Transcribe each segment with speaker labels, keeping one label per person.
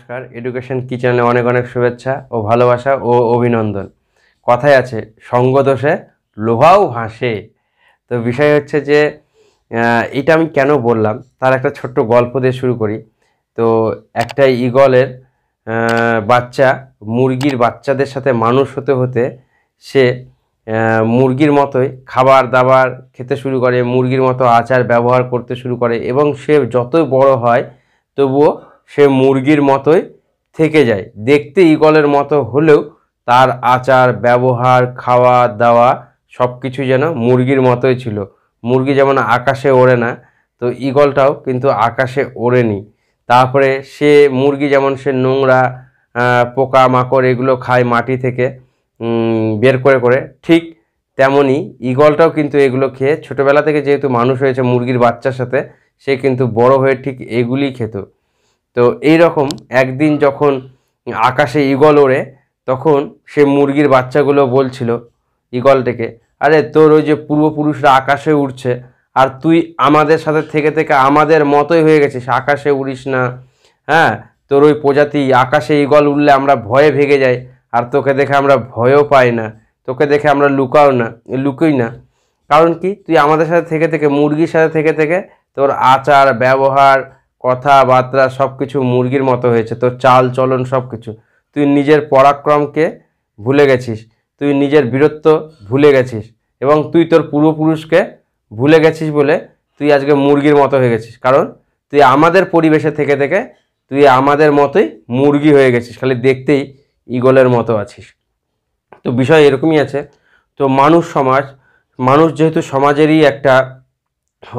Speaker 1: নমস্কার এডুকেশন কিচেনে অনেক অনেক শুভেচ্ছা ও ভালোবাসা ও অভিনন্দন কথায় আছে সঙ্গ দোষে লোহাও হাসে তো বিষয় হচ্ছে যে এটা আমি কেন বললাম তার একটা ছোট্ট গল্প দিয়ে শুরু করি তো একটা ইগলের বাচ্চা মুরগির বাচ্চাদের সাথে মানুষ হতে হতে সে মুরগির মতোই খাবার দাবার খেতে শুরু করে মুরগির মতো আচার ব্যবহার করতে শুরু করে এবং সে যত বড় হয় তবুও সে মুরগির মতোই থেকে যায় দেখতে ইগলের মতো হলেও তার আচার ব্যবহার খাওয়া দাওয়া সব কিছু যেন মুরগির মতোই ছিল মুরগি যেমন আকাশে ওড়ে না তো ইগলটাও কিন্তু আকাশে ওড়েনি তারপরে সে মুরগি যেমন সে নোংরা পোকা মাকড় এগুলো খায় মাটি থেকে বের করে করে ঠিক তেমনই ইগলটাও কিন্তু এগুলো খেয়ে ছোটোবেলা থেকে যেহেতু মানুষ হয়েছে মুরগির বাচ্চার সাথে সে কিন্তু বড় হয়ে ঠিক এগুলি খেত তো এই রকম একদিন যখন আকাশে ইগল ওড়ে তখন সে মুরগির বাচ্চাগুলো বলছিল ইগলটাকে আরে তোর ওই যে পূর্বপুরুষরা আকাশে উঠছে আর তুই আমাদের সাথে থেকে থেকে আমাদের মতোই হয়ে গেছিস আকাশে উড়িস না হ্যাঁ তোর ওই প্রজাতি আকাশে ইগল উঠলে আমরা ভয়ে ভেঙে যাই আর তোকে দেখে আমরা ভয়ও পাই না তোকে দেখে আমরা লুকাও না লুকোই না কারণ কি তুই আমাদের সাথে থেকে থেকে মুরগির সাথে থেকে থেকে তোর আচার ব্যবহার কথাবার্তা সব কিছু মুরগির মতো হয়েছে তোর চাল চলন সব কিছু তুই নিজের পরাক্রমকে ভুলে গেছিস তুই নিজের বীরত্ব ভুলে গেছিস এবং তুই তোর পূর্বপুরুষকে ভুলে গেছিস বলে তুই আজকে মুরগির মতো হয়ে গেছিস কারণ তুই আমাদের পরিবেশে থেকে থেকে তুই আমাদের মতোই মুরগি হয়ে গেছিস খালি দেখতেই ইগলের মতো আছিস তো বিষয় এরকমই আছে তো মানুষ সমাজ মানুষ যেহেতু সমাজেরই একটা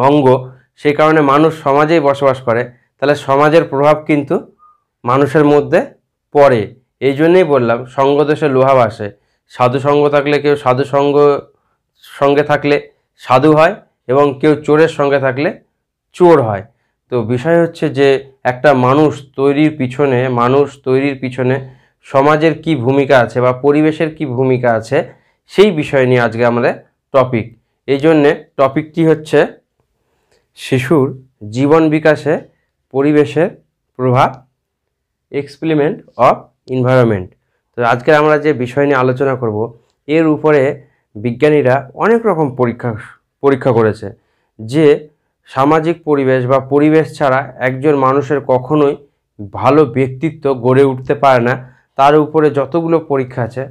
Speaker 1: অঙ্গ সেই কারণে মানুষ সমাজেই বসবাস করে তাহলে সমাজের প্রভাব কিন্তু মানুষের মধ্যে পড়ে এই জন্যেই বললাম সঙ্গ দেশে লোহা বাসে সাধু সঙ্গ থাকলে কেউ সাধু সঙ্গ সঙ্গে থাকলে সাধু হয় এবং কেউ চোরের সঙ্গে থাকলে চোর হয় তো বিষয় হচ্ছে যে একটা মানুষ তৈরির পিছনে মানুষ তৈরির পিছনে সমাজের কি ভূমিকা আছে বা পরিবেশের কি ভূমিকা আছে সেই বিষয় নিয়ে আজকে আমাদের টপিক এই জন্যে টপিকটি হচ্ছে শিশুর জীবন বিকাশে পরিবেশের প্রভাব এক্সপ্লিমেন্ট অফ এনভায়রনমেন্ট তো আজকে আমরা যে বিষয় নিয়ে আলোচনা করব এর উপরে বিজ্ঞানীরা অনেক রকম পরীক্ষা পরীক্ষা করেছে যে সামাজিক পরিবেশ বা পরিবেশ ছাড়া একজন মানুষের কখনোই ভালো ব্যক্তিত্ব গড়ে উঠতে পারে না তার উপরে যতগুলো পরীক্ষা আছে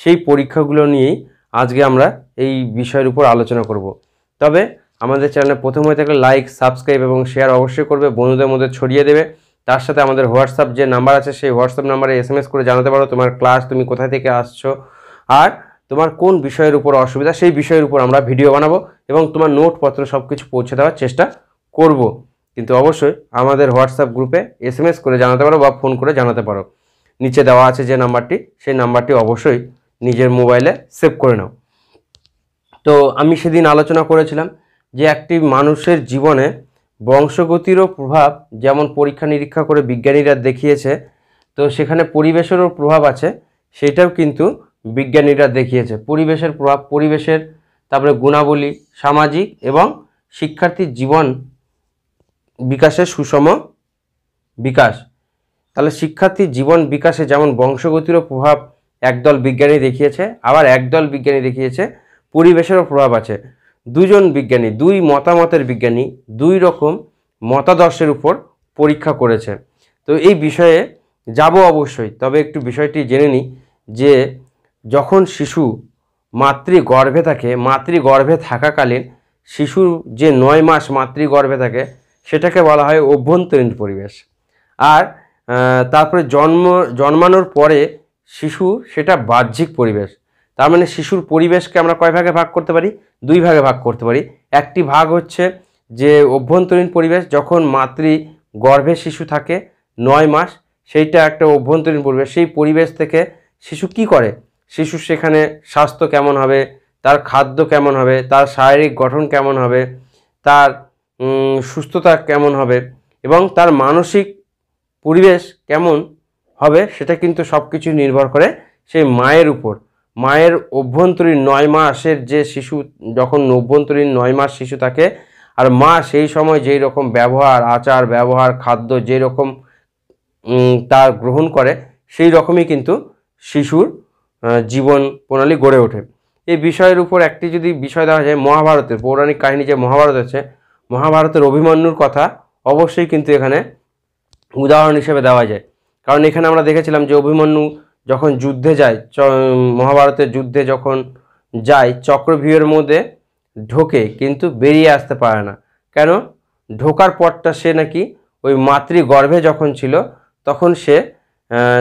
Speaker 1: সেই পরীক্ষাগুলো নিয়েই আজকে আমরা এই বিষয়ের উপর আলোচনা করব তবে আমাদের চ্যানেলে প্রথম হয়ে থাকলে লাইক সাবস্ক্রাইব এবং শেয়ার অবশ্যই করবে বন্ধুদের মধ্যে ছড়িয়ে দেবে তার সাথে আমাদের হোয়াটসঅ্যাপ যে নাম্বার আছে সেই হোয়াটসঅ্যাপ নাম্বারে এস করে জানাতে পারো তোমার ক্লাস তুমি কোথা থেকে আসছো আর তোমার কোন বিষয়ের উপর অসুবিধা সেই বিষয়ের উপর আমরা ভিডিও বানাবো এবং তোমার নোটপত্র সব কিছু পৌঁছে দেওয়ার চেষ্টা করব। কিন্তু অবশ্যই আমাদের হোয়াটসঅ্যাপ গ্রুপে এস করে জানাতে পারো বা ফোন করে জানাতে পারো নিচে দেওয়া আছে যে নাম্বারটি সেই নাম্বারটি অবশ্যই নিজের মোবাইলে সেভ করে নাও তো আমি সেদিন আলোচনা করেছিলাম যে একটি মানুষের জীবনে বংশগতিরও প্রভাব যেমন পরীক্ষা নিরীক্ষা করে বিজ্ঞানীরা দেখিয়েছে তো সেখানে পরিবেশেরও প্রভাব আছে সেটাও কিন্তু বিজ্ঞানীরা দেখিয়েছে পরিবেশের প্রভাব পরিবেশের তারপরে গুণাবলী সামাজিক এবং শিক্ষার্থীর জীবন বিকাশের সুষম বিকাশ তাহলে শিক্ষার্থীর জীবন বিকাশে যেমন বংশগতিরও প্রভাব একদল বিজ্ঞানী দেখিয়েছে আবার একদল বিজ্ঞানী দেখিয়েছে পরিবেশেরও প্রভাব আছে দুজন বিজ্ঞানী দুই মতামতের বিজ্ঞানী দুই রকম মতাদর্শের উপর পরীক্ষা করেছে তো এই বিষয়ে যাব অবশ্যই তবে একটু বিষয়টি জেনে নিই যে যখন শিশু মাতৃগর্ভে থাকে মাতৃগর্ভে থাকাকালীন শিশুর যে নয় মাস মাতৃগর্ভে থাকে সেটাকে বলা হয় অভ্যন্তরীণ পরিবেশ আর তারপরে জন্ম জন্মানোর পরে শিশু সেটা বাহ্যিক পরিবেশ তার মানে শিশুর পরিবেশকে আমরা কয় ভাগে ভাগ করতে পারি দুই ভাগে ভাগ করতে পারি একটি ভাগ হচ্ছে যে অভ্যন্তরীণ পরিবেশ যখন মাতৃ গর্ভে শিশু থাকে নয় মাস সেইটা একটা অভ্যন্তরীণ পরিবেশ সেই পরিবেশ থেকে শিশু কি করে শিশু সেখানে স্বাস্থ্য কেমন হবে তার খাদ্য কেমন হবে তার শারীরিক গঠন কেমন হবে তার সুস্থতা কেমন হবে এবং তার মানসিক পরিবেশ কেমন হবে সেটা কিন্তু সব কিছু নির্ভর করে সেই মায়ের উপর মায়ের অভ্যন্তরীণ নয় মাসের যে শিশু যখন অভ্যন্তরীণ নয় মাস শিশু থাকে আর মা সেই সময় যেই রকম ব্যবহার আচার ব্যবহার খাদ্য যেই রকম তা গ্রহণ করে সেই রকমই কিন্তু শিশুর জীবন প্রণালী গড়ে ওঠে এই বিষয়ের উপর একটি যদি বিষয় দেওয়া যায় মহাভারতের পৌরাণিক কাহিনী যে মহাভারত আছে মহাভারতের অভিমন্যুর কথা অবশ্যই কিন্তু এখানে উদাহরণ হিসেবে দেওয়া যায় কারণ এখানে আমরা দেখেছিলাম যে অভিমন্যু যখন যুদ্ধে যায় মহাভারতের যুদ্ধে যখন যায় চক্রভিউহের মধ্যে ঢোকে কিন্তু বেরিয়ে আসতে পারে না কেন ঢোকার পথটা সে নাকি ওই মাতৃগর্ভে যখন ছিল তখন সে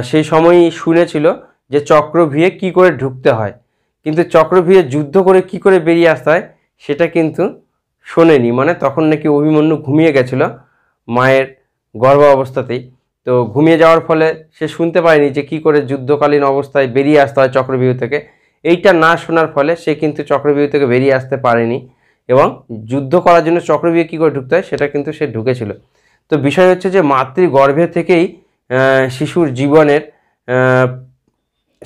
Speaker 1: সেই সময়ই শুনেছিল যে চক্রভিয়ে কি করে ঢুকতে হয় কিন্তু চক্রভিয়ে যুদ্ধ করে কি করে বেরিয়ে আসতে হয় সেটা কিন্তু শোনেনি মানে তখন নাকি অভিমন্যু ঘুমিয়ে গেছিল মায়ের গর্ভ অবস্থাতেই তো ঘুমিয়ে যাওয়ার ফলে সে শুনতে পায়নি যে কি করে যুদ্ধকালীন অবস্থায় বেরিয়ে আসতে হয় চক্রবিহু থেকে এইটা না শোনার ফলে সে কিন্তু চক্রবিহু থেকে বেরিয়ে আসতে পারেনি এবং যুদ্ধ করার জন্য চক্রব্যূহে কী করে ঢুকতে হয় সেটা কিন্তু সে ঢুকেছিল তো বিষয় হচ্ছে যে মাতৃ গর্ভে থেকেই শিশুর জীবনের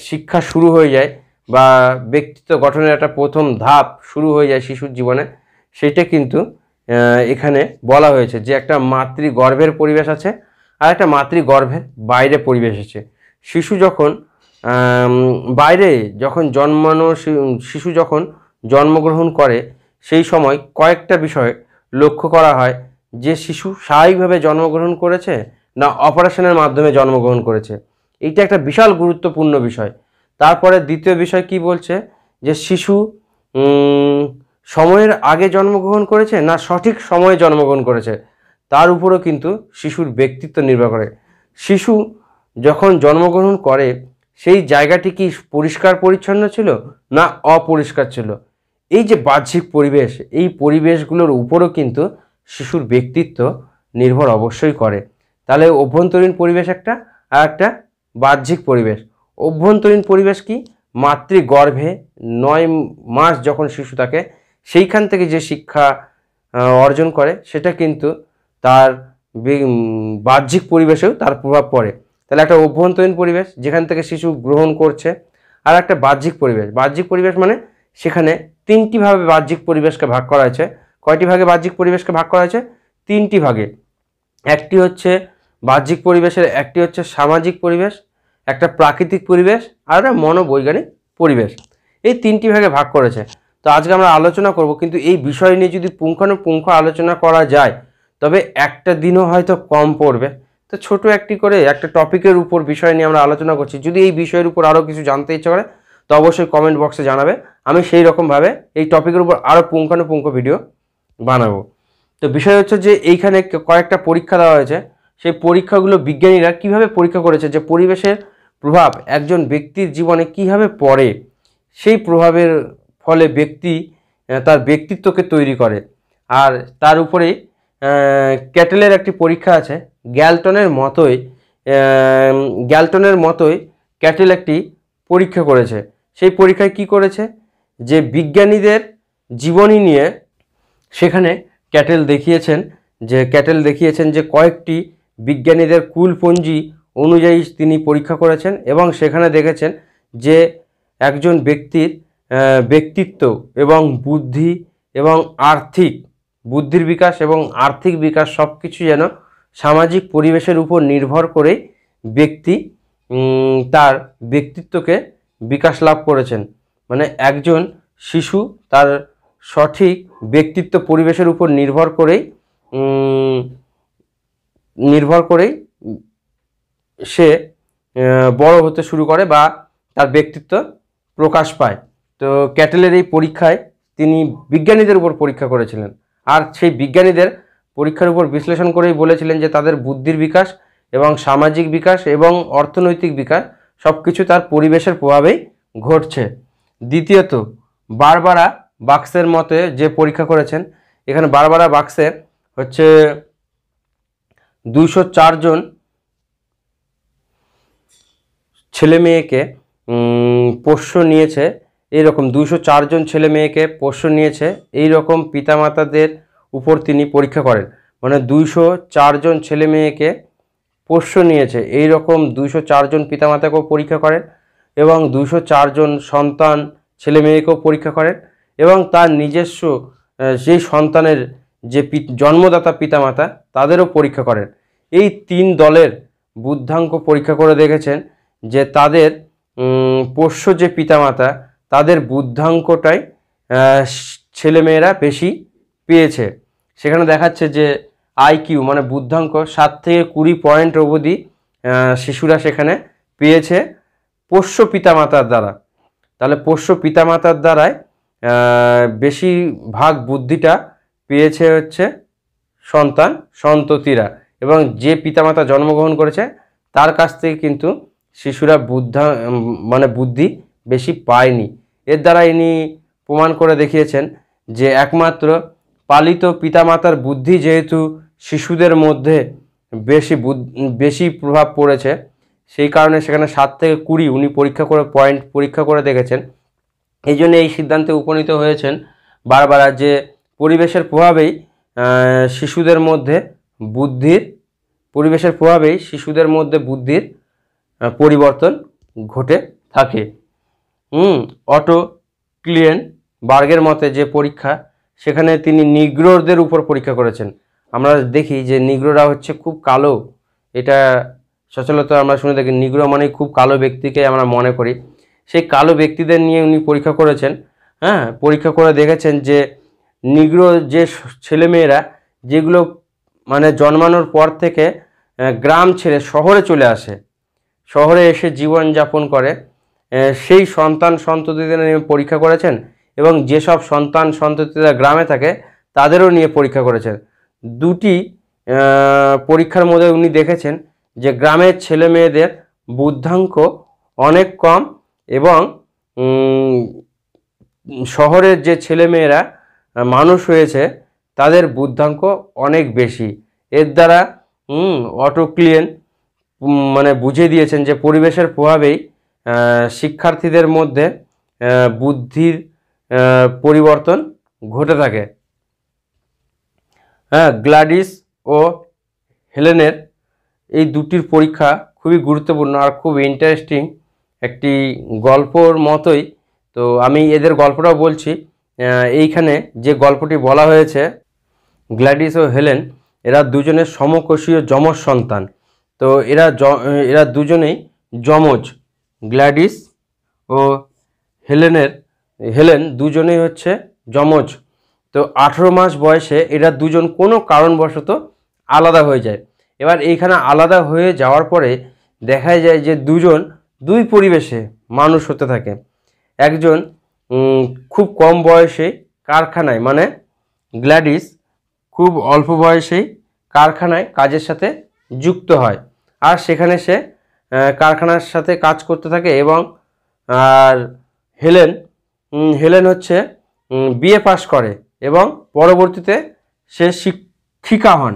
Speaker 1: শিক্ষা শুরু হয়ে যায় বা ব্যক্তিত্ব গঠনের একটা প্রথম ধাপ শুরু হয়ে যায় শিশুর জীবনে সেটা কিন্তু এখানে বলা হয়েছে যে একটা মাতৃ গর্ভের পরিবেশ আছে আর একটা মাতৃগর্ভের বাইরে পরিবেশ আছে শিশু যখন বাইরে যখন জন্মানো শিশু যখন জন্মগ্রহণ করে সেই সময় কয়েকটা বিষয়ে লক্ষ্য করা হয় যে শিশু স্বাভাবিকভাবে জন্মগ্রহণ করেছে না অপারেশনের মাধ্যমে জন্মগ্রহণ করেছে এইটা একটা বিশাল গুরুত্বপূর্ণ বিষয় তারপরে দ্বিতীয় বিষয় কি বলছে যে শিশু সময়ের আগে জন্মগ্রহণ করেছে না সঠিক সময়ে জন্মগ্রহণ করেছে তার উপরও কিন্তু শিশুর ব্যক্তিত্ব নির্ভর করে শিশু যখন জন্মগ্রহণ করে সেই জায়গাটি কি পরিষ্কার পরিচ্ছন্ন ছিল না অপরিষ্কার ছিল এই যে বাহ্যিক পরিবেশ এই পরিবেশগুলোর উপরও কিন্তু শিশুর ব্যক্তিত্ব নির্ভর অবশ্যই করে তাহলে অভ্যন্তরীণ পরিবেশ একটা আর একটা বাহ্যিক পরিবেশ অভ্যন্তরীণ পরিবেশ কি মাতৃগর্ভে নয় মাস যখন শিশু থাকে সেইখান থেকে যে শিক্ষা অর্জন করে সেটা কিন্তু তার বাহ্যিক পরিবেশেও তার প্রভাব পড়ে তাহলে একটা অভ্যন্তরীণ পরিবেশ যেখান থেকে শিশু গ্রহণ করছে আর একটা বাহ্যিক পরিবেশ বাহ্যিক পরিবেশ মানে সেখানে তিনটিভাবে বাহ্যিক পরিবেশকে ভাগ করা হয়েছে কয়টি ভাগে বাহ্যিক পরিবেশকে ভাগ করা হয়েছে তিনটি ভাগে একটি হচ্ছে বাহ্যিক পরিবেশের একটি হচ্ছে সামাজিক পরিবেশ একটা প্রাকৃতিক পরিবেশ আর একটা মনোবৈজ্ঞানিক পরিবেশ এই তিনটি ভাগে ভাগ করেছে তো আজকে আমরা আলোচনা করব কিন্তু এই বিষয় নিয়ে যদি পুঙ্খানুপুঙ্খ আলোচনা করা যায় তবে একটা দিনও হয়তো কম পড়বে তো ছোট একটি করে একটা টপিকের উপর বিষয় নিয়ে আমরা আলোচনা করছি যদি এই বিষয়ের উপর আরও কিছু জানতে ইচ্ছে করে তো অবশ্যই কমেন্ট বক্সে জানাবে আমি সেই রকমভাবে এই টপিকের উপর আরও পুঙ্খানুপুঙ্খ ভিডিও বানাবো তো বিষয় হচ্ছে যে এইখানে কয়েকটা পরীক্ষা দেওয়া হয়েছে সেই পরীক্ষাগুলো বিজ্ঞানীরা কিভাবে পরীক্ষা করেছে যে পরিবেশের প্রভাব একজন ব্যক্তির জীবনে কিভাবে পড়ে সেই প্রভাবের ফলে ব্যক্তি তার ব্যক্তিত্বকে তৈরি করে আর তার উপরেই ক্যাটেলের একটি পরীক্ষা আছে গ্যালটনের মতোই গ্যালটনের মতোই ক্যাটেল একটি পরীক্ষা করেছে সেই পরীক্ষায় কি করেছে যে বিজ্ঞানীদের জীবনী নিয়ে সেখানে ক্যাটেল দেখিয়েছেন যে ক্যাটেল দেখিয়েছেন যে কয়েকটি বিজ্ঞানীদের কুলপঞ্জি অনুযায়ী তিনি পরীক্ষা করেছেন এবং সেখানে দেখেছেন যে একজন ব্যক্তির ব্যক্তিত্ব এবং বুদ্ধি এবং আর্থিক বুদ্ধির বিকাশ এবং আর্থিক বিকাশ সব কিছু যেন সামাজিক পরিবেশের উপর নির্ভর করে ব্যক্তি তার ব্যক্তিত্বকে বিকাশ লাভ করেছেন মানে একজন শিশু তার সঠিক ব্যক্তিত্ব পরিবেশের উপর নির্ভর করেই নির্ভর করেই সে বড় হতে শুরু করে বা তার ব্যক্তিত্ব প্রকাশ পায় তো ক্যাটেলের এই পরীক্ষায় তিনি বিজ্ঞানীদের উপর পরীক্ষা করেছিলেন আর সেই বিজ্ঞানীদের পরীক্ষার উপর বিশ্লেষণ করেই বলেছিলেন যে তাদের বুদ্ধির বিকাশ এবং সামাজিক বিকাশ এবং অর্থনৈতিক বিকাশ সব কিছু তার পরিবেশের প্রভাবেই ঘটছে দ্বিতীয়ত বারবারা বাক্সের মতে যে পরীক্ষা করেছেন এখানে বারবারা বাক্সে হচ্ছে দুইশো জন ছেলে মেয়েকে পোষ্য নিয়েছে এইরকম দুইশো চারজন ছেলে মেয়েকে পোষ্য নিয়েছে এই রকম পিতামাতাদের উপর তিনি পরীক্ষা করেন মানে দুইশো চারজন ছেলে মেয়েকে পোষ্য নিয়েছে এই রকম দুইশো চারজন পিতামাতাকেও পরীক্ষা করেন এবং দুইশো চারজন সন্তান ছেলে মেয়েকেও পরীক্ষা করেন এবং তার নিজস্ব সেই সন্তানের যে জন্মদাতা পিতামাতা তাদেরও পরীক্ষা করেন এই তিন দলের বুদ্ধাঙ্ক পরীক্ষা করে দেখেছেন যে তাদের পোষ্য যে পিতামাতা তাদের বুদ্ধাঙ্কটাই ছেলেমেয়েরা বেশি পেয়েছে সেখানে দেখাচ্ছে যে আইকিউ মানে বুদ্ধাঙ্ক সাত থেকে কুড়ি পয়েন্ট অবধি শিশুরা সেখানে পেয়েছে পোষ্য পিতামাতার দ্বারা তাহলে পোষ্য পিতামাতার দ্বারাই বেশি ভাগ বুদ্ধিটা পেয়েছে হচ্ছে সন্তান সন্ততিরা এবং যে পিতামাতা জন্মগ্রহণ করেছে তার কাছ থেকে কিন্তু শিশুরা বুদ্ধা মানে বুদ্ধি বেশি পায়নি এর দ্বারা ইনি প্রমাণ করে দেখিয়েছেন যে একমাত্র পালিত পিতামাতার বুদ্ধি যেহেতু শিশুদের মধ্যে বেশি বেশি প্রভাব পড়েছে সেই কারণে সেখানে সাত থেকে কুড়ি উনি পরীক্ষা করে পয়েন্ট পরীক্ষা করে দেখেছেন এই জন্য এই সিদ্ধান্তে উপনীত হয়েছেন বারবার যে পরিবেশের প্রভাবেই শিশুদের মধ্যে বুদ্ধির পরিবেশের প্রভাবেই শিশুদের মধ্যে বুদ্ধির পরিবর্তন ঘটে থাকে হুম অটো ক্লিয়েন বার্গের মতে যে পরীক্ষা সেখানে তিনি নিগ্রোদের উপর পরীক্ষা করেছেন আমরা দেখি যে নিগ্রোরা হচ্ছে খুব কালো এটা সচলত আমরা শুনে থাকি নিগ্রো মানে খুব কালো ব্যক্তিকে আমরা মনে করি সেই কালো ব্যক্তিদের নিয়ে উনি পরীক্ষা করেছেন হ্যাঁ পরীক্ষা করে দেখেছেন যে নিগ্রো যে ছেলেমেয়েরা যেগুলো মানে জন্মানোর পর থেকে গ্রাম ছেড়ে শহরে চলে আসে শহরে এসে জীবন যাপন করে সেই সন্তান সন্ততিদের নিয়ে পরীক্ষা করেছেন এবং যেসব সন্তান সন্ততিরা গ্রামে থাকে তাদেরও নিয়ে পরীক্ষা করেছেন দুটি পরীক্ষার মধ্যে উনি দেখেছেন যে গ্রামের ছেলে মেয়েদের বুদ্ধাঙ্ক অনেক কম এবং শহরের যে ছেলেমেয়েরা মানুষ হয়েছে তাদের বুদ্ধাঙ্ক অনেক বেশি এর দ্বারা অটোক্লিয়েন মানে বুঝিয়ে দিয়েছেন যে পরিবেশের প্রভাবেই শিক্ষার্থীদের মধ্যে বুদ্ধির পরিবর্তন ঘটে থাকে হ্যাঁ গ্লাডিস ও হেলেনের এই দুটির পরীক্ষা খুবই গুরুত্বপূর্ণ আর খুব ইন্টারেস্টিং একটি গল্পর মতোই তো আমি এদের গল্পটাও বলছি এইখানে যে গল্পটি বলা হয়েছে গ্ল্যাডিস ও হেলেন এরা দুজনের সমকোষীয় যমজ সন্তান তো এরা এরা দুজনেই যমজ গ্ল্যাডিস ও হেলেনের হেলেন দুজনেই হচ্ছে যমজ তো আঠেরো মাস বয়সে এরা দুজন কোনো কারণবশত আলাদা হয়ে যায় এবার এইখানে আলাদা হয়ে যাওয়ার পরে দেখা যায় যে দুজন দুই পরিবেশে মানুষ হতে থাকে একজন খুব কম বয়সে কারখানায় মানে গ্ল্যাডিস খুব অল্প বয়সেই কারখানায় কাজের সাথে যুক্ত হয় আর সেখানে সে কারখানার সাথে কাজ করতে থাকে এবং আর হেলেন হেলেন হচ্ছে বিএ পাস করে এবং পরবর্তীতে সে শিক্ষিকা হন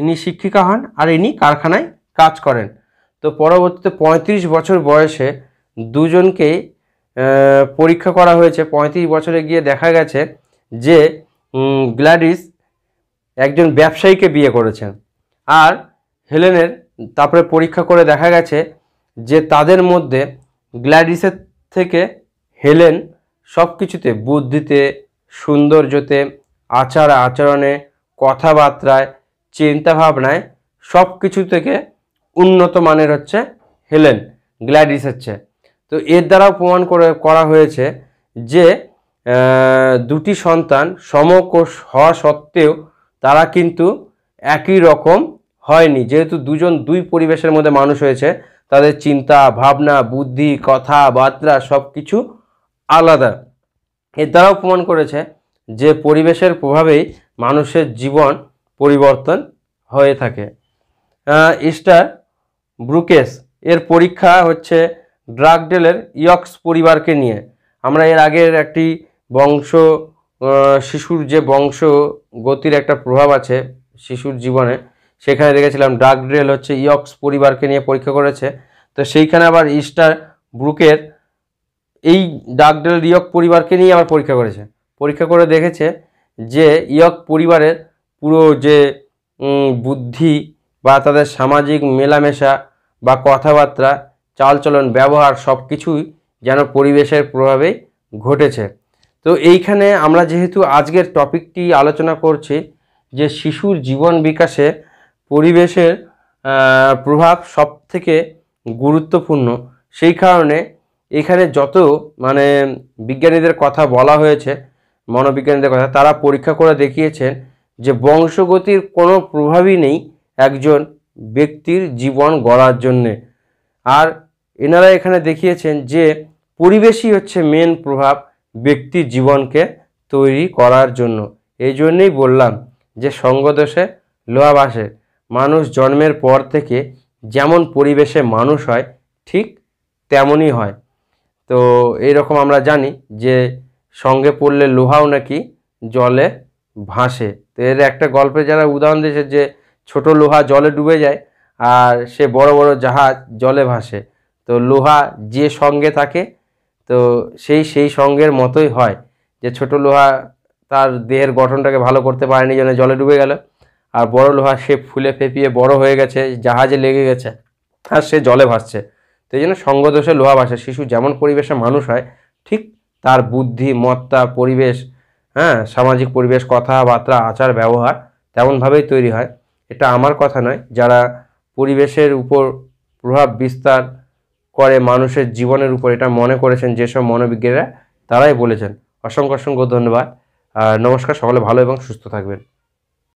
Speaker 1: ইনি শিক্ষিকা হন আর ইনি কারখানায় কাজ করেন তো পরবর্তীতে ৩৫ বছর বয়সে দুজনকে পরীক্ষা করা হয়েছে ৩৫ বছরে গিয়ে দেখা গেছে যে গ্ল্যাডিস একজন ব্যবসায়ীকে বিয়ে করেছেন আর হেলেনের তারপরে পরীক্ষা করে দেখা গেছে যে তাদের মধ্যে গ্ল্যাডিসের থেকে হেলেন সব কিছুতে বুদ্ধিতে সৌন্দর্যতে আচার আচরণে কথাবার্তায় চিন্তাভাবনায় সব কিছু থেকে উন্নত মানের হচ্ছে হেলেন গ্ল্যাডিস হচ্ছে তো এর দ্বারাও প্রমাণ করে করা হয়েছে যে দুটি সন্তান সমকোষ হওয়া সত্ত্বেও তারা কিন্তু একই রকম হয়নি যেহেতু দুজন দুই পরিবেশের মধ্যে মানুষ হয়েছে তাদের চিন্তা ভাবনা বুদ্ধি কথাবার্তা সব কিছু আলাদা এর দ্বারাও প্রমাণ করেছে যে পরিবেশের প্রভাবেই মানুষের জীবন পরিবর্তন হয়ে থাকে ইস্টার ব্রুকেস এর পরীক্ষা হচ্ছে ড্রাগডেলের ইয়ক্স পরিবারকে নিয়ে আমরা এর আগের একটি বংশ শিশুর যে বংশ গতির একটা প্রভাব আছে শিশুর জীবনে সেখানে দেখেছিলাম ডাক ড্রেল হচ্ছে ইয়ক্স পরিবারকে নিয়ে পরীক্ষা করেছে তো সেইখানে আবার ইস্টার ব্রুকের এই ডাকড্রেল ড্রেল ইয়ক পরিবারকে নিয়ে আবার পরীক্ষা করেছে পরীক্ষা করে দেখেছে যে ইয়ক পরিবারের পুরো যে বুদ্ধি বা তাদের সামাজিক মেলামেশা বা কথাবার্তা চালচলন ব্যবহার সব কিছুই যেন পরিবেশের প্রভাবেই ঘটেছে তো এইখানে আমরা যেহেতু আজকের টপিকটি আলোচনা করছি যে শিশুর জীবন বিকাশে পরিবেশের প্রভাব সব থেকে গুরুত্বপূর্ণ সেই কারণে এখানে যত মানে বিজ্ঞানীদের কথা বলা হয়েছে মনোবিজ্ঞানীদের কথা তারা পরীক্ষা করে দেখিয়েছেন যে বংশগতির কোনো প্রভাবই নেই একজন ব্যক্তির জীবন গড়ার জন্যে আর এনারা এখানে দেখিয়েছেন যে পরিবেশই হচ্ছে মেন প্রভাব ব্যক্তির জীবনকে তৈরি করার জন্য এই জন্যেই বললাম যে সঙ্গদোষে লোয়া মানুষ জন্মের পর থেকে যেমন পরিবেশে মানুষ হয় ঠিক তেমনই হয় তো রকম আমরা জানি যে সঙ্গে পড়লে লোহাও নাকি জলে ভাসে তো এর একটা গল্পে যারা উদাহরণ দিয়েছে যে ছোট লোহা জলে ডুবে যায় আর সে বড় বড় জাহাজ জলে ভাসে তো লোহা যে সঙ্গে থাকে তো সেই সেই সঙ্গের মতোই হয় যে ছোট লোহা তার দেহের গঠনটাকে ভালো করতে পারেনি জন্য জলে ডুবে গেলো আর বড় লোহা সে ফুলে ফেপিয়ে বড় হয়ে গেছে জাহাজে লেগে গেছে আর সে জলে ভাসছে তো এই জন্য সঙ্গদোষে লোহা ভাসে শিশু যেমন পরিবেশে মানুষ হয় ঠিক তার বুদ্ধি মত্তা পরিবেশ হ্যাঁ সামাজিক পরিবেশ কথাবার্তা আচার ব্যবহার তেমনভাবেই তৈরি হয় এটা আমার কথা নয় যারা পরিবেশের উপর প্রভাব বিস্তার করে মানুষের জীবনের উপর এটা মনে করেছেন যেসব মনোবিজ্ঞানীরা তারাই বলেছেন অসংখ্য অসংখ্য ধন্যবাদ নমস্কার সকলে ভালো এবং সুস্থ থাকবেন